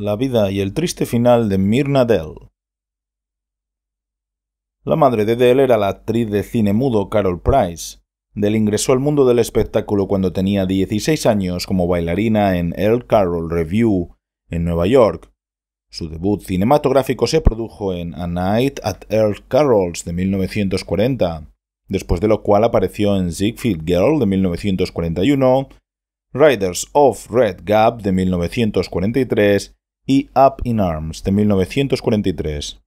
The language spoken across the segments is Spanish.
La vida y el triste final de Mirna Dell. La madre de Dell era la actriz de cine mudo Carol Price. Dell ingresó al mundo del espectáculo cuando tenía 16 años como bailarina en Earl Carroll Review en Nueva York. Su debut cinematográfico se produjo en A Night at Earl Carroll's de 1940, después de lo cual apareció en Ziegfeld Girl de 1941, Riders of Red Gap de 1943 y Up in Arms de 1943.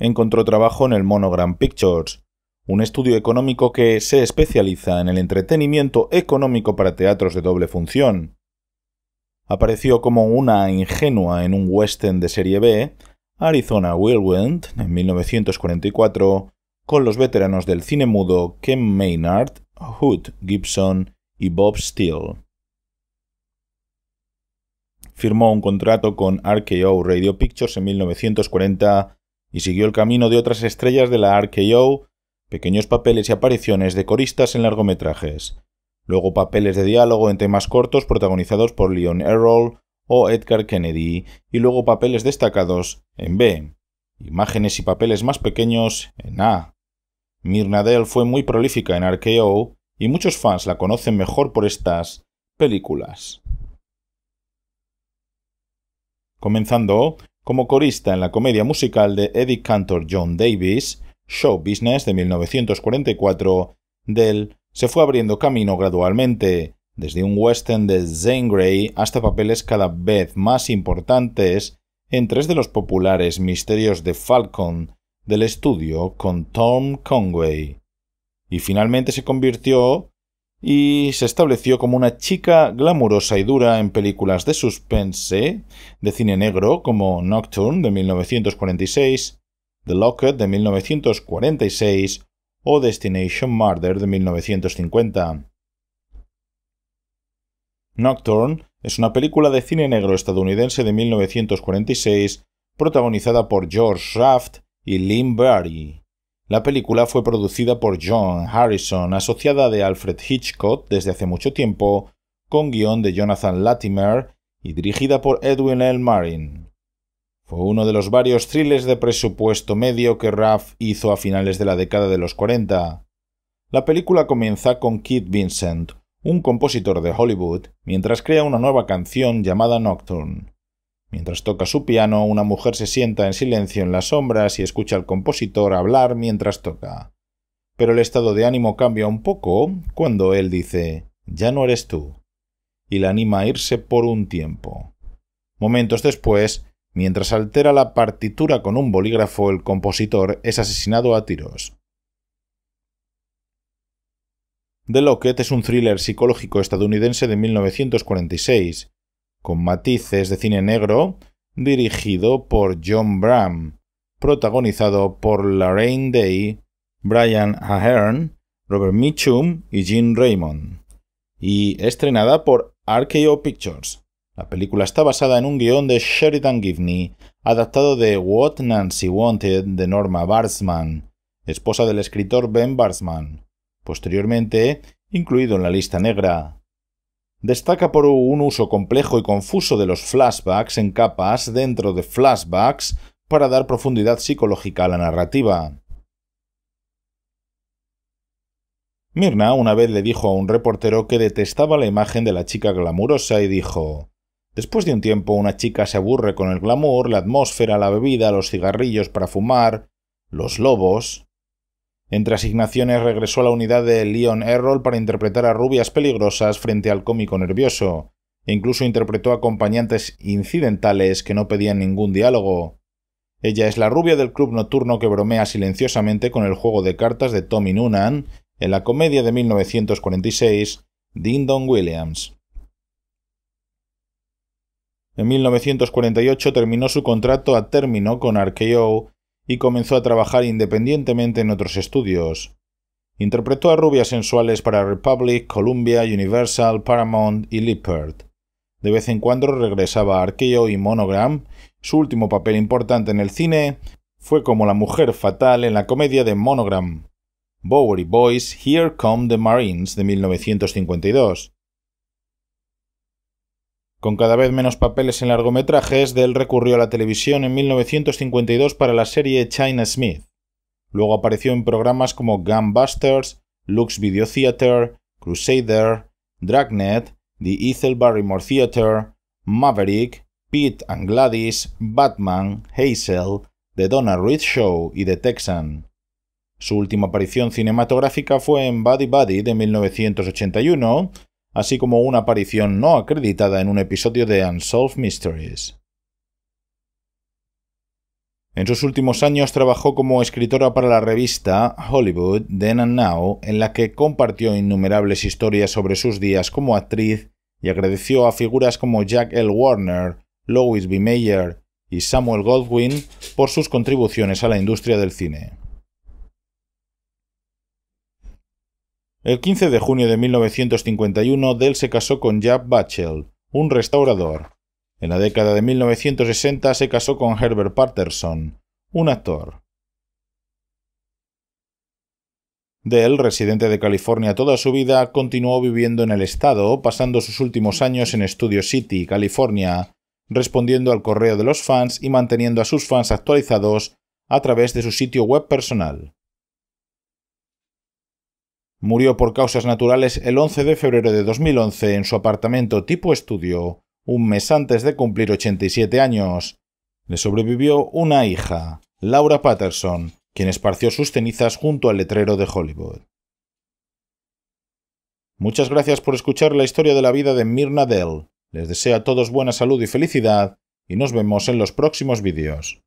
Encontró trabajo en el Monogram Pictures, un estudio económico que se especializa en el entretenimiento económico para teatros de doble función. Apareció como una ingenua en un western de serie B, Arizona Whirlwind, en 1944, con los veteranos del cine mudo Ken Maynard, Hood Gibson y Bob Steele firmó un contrato con RKO Radio Pictures en 1940 y siguió el camino de otras estrellas de la RKO, pequeños papeles y apariciones de coristas en largometrajes, luego papeles de diálogo en temas cortos protagonizados por Leon Errol o Edgar Kennedy, y luego papeles destacados en B, imágenes y papeles más pequeños en A. Mirna Dell fue muy prolífica en RKO y muchos fans la conocen mejor por estas películas comenzando como corista en la comedia musical de Eddie Cantor John Davis, Show Business de 1944, Dell se fue abriendo camino gradualmente, desde un western de Zane Grey hasta papeles cada vez más importantes en tres de los populares misterios de Falcon del estudio con Tom Conway. Y finalmente se convirtió y se estableció como una chica glamurosa y dura en películas de suspense, de cine negro como Nocturne de 1946, The Locket de 1946 o Destination Murder de 1950. Nocturne es una película de cine negro estadounidense de 1946 protagonizada por George Raft y Lynn Barry. La película fue producida por John Harrison, asociada de Alfred Hitchcock desde hace mucho tiempo, con guión de Jonathan Latimer y dirigida por Edwin L. Marin. Fue uno de los varios thrillers de presupuesto medio que Raff hizo a finales de la década de los 40. La película comienza con Keith Vincent, un compositor de Hollywood, mientras crea una nueva canción llamada Nocturne. Mientras toca su piano, una mujer se sienta en silencio en las sombras y escucha al compositor hablar mientras toca. Pero el estado de ánimo cambia un poco cuando él dice Ya no eres tú, y la anima a irse por un tiempo. Momentos después, mientras altera la partitura con un bolígrafo, el compositor es asesinado a tiros. The Locket es un thriller psicológico estadounidense de 1946, con matices de cine negro, dirigido por John Bram, protagonizado por Lorraine Day, Brian Ahern, Robert Mitchum y Jean Raymond, y estrenada por RKO Pictures. La película está basada en un guión de Sheridan Givney, adaptado de What Nancy Wanted de Norma Barsman, esposa del escritor Ben Barsman, posteriormente incluido en la lista negra. Destaca por un uso complejo y confuso de los flashbacks en capas dentro de flashbacks para dar profundidad psicológica a la narrativa. Mirna una vez le dijo a un reportero que detestaba la imagen de la chica glamurosa y dijo Después de un tiempo una chica se aburre con el glamour, la atmósfera, la bebida, los cigarrillos para fumar, los lobos. Entre asignaciones regresó a la unidad de Leon Errol para interpretar a rubias peligrosas frente al cómico nervioso, e incluso interpretó acompañantes incidentales que no pedían ningún diálogo. Ella es la rubia del club nocturno que bromea silenciosamente con el juego de cartas de Tommy Noonan en la comedia de 1946 Dindon Williams. En 1948 terminó su contrato a término con RKO y comenzó a trabajar independientemente en otros estudios. Interpretó a rubias sensuales para Republic, Columbia, Universal, Paramount y Lippert. De vez en cuando regresaba a Arqueo y Monogram. Su último papel importante en el cine fue como la mujer fatal en la comedia de Monogram. Bowery Boys, Here Come the Marines de 1952. Con cada vez menos papeles en largometrajes, Dell recurrió a la televisión en 1952 para la serie China Smith. Luego apareció en programas como Gunbusters, Lux Video Theater, Crusader, Dragnet, The Ethel Barrymore Theater, Maverick, Pete and Gladys, Batman, Hazel, The Donna Reed Show y The Texan. Su última aparición cinematográfica fue en Buddy Buddy de 1981, así como una aparición no acreditada en un episodio de Unsolved Mysteries. En sus últimos años trabajó como escritora para la revista Hollywood Then and Now, en la que compartió innumerables historias sobre sus días como actriz y agradeció a figuras como Jack L. Warner, Louis B. Mayer y Samuel Goldwyn por sus contribuciones a la industria del cine. El 15 de junio de 1951, Dell se casó con Jack Batchel, un restaurador. En la década de 1960 se casó con Herbert Patterson, un actor. Dell, residente de California toda su vida, continuó viviendo en el estado, pasando sus últimos años en Studio City, California, respondiendo al correo de los fans y manteniendo a sus fans actualizados a través de su sitio web personal. Murió por causas naturales el 11 de febrero de 2011 en su apartamento tipo estudio, un mes antes de cumplir 87 años. Le sobrevivió una hija, Laura Patterson, quien esparció sus cenizas junto al letrero de Hollywood. Muchas gracias por escuchar la historia de la vida de Mirna Dell. Les deseo a todos buena salud y felicidad, y nos vemos en los próximos vídeos.